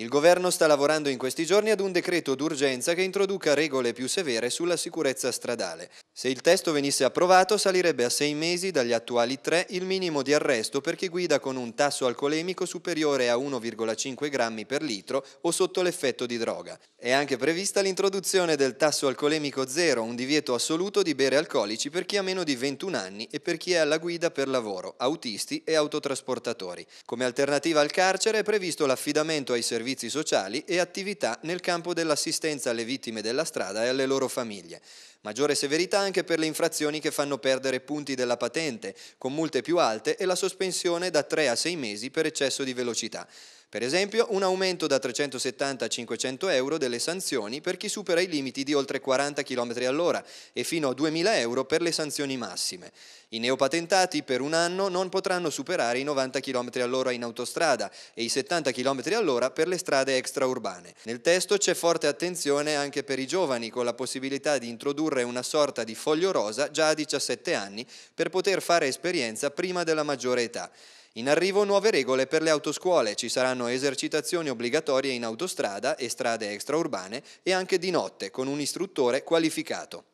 Il governo sta lavorando in questi giorni ad un decreto d'urgenza che introduca regole più severe sulla sicurezza stradale. Se il testo venisse approvato salirebbe a sei mesi dagli attuali tre il minimo di arresto per chi guida con un tasso alcolemico superiore a 1,5 grammi per litro o sotto l'effetto di droga. È anche prevista l'introduzione del tasso alcolemico zero, un divieto assoluto di bere alcolici per chi ha meno di 21 anni e per chi è alla guida per lavoro, autisti e autotrasportatori. Come alternativa al carcere è previsto l'affidamento ai servizi servizi sociali e attività nel campo dell'assistenza alle vittime della strada e alle loro famiglie. Maggiore severità anche per le infrazioni che fanno perdere punti della patente, con multe più alte e la sospensione da 3 a 6 mesi per eccesso di velocità. Per esempio, un aumento da 370 a 500 euro delle sanzioni per chi supera i limiti di oltre 40 km all'ora e fino a 2000 euro per le sanzioni massime. I neopatentati per un anno non potranno superare i 90 km all'ora in autostrada e i 70 km all'ora per le strade extraurbane. Nel testo c'è forte attenzione anche per i giovani, con la possibilità di introdurre una sorta di foglio rosa già a 17 anni per poter fare esperienza prima della maggiore età. In arrivo nuove regole per le autoscuole, ci saranno esercitazioni obbligatorie in autostrada e strade extraurbane e anche di notte con un istruttore qualificato.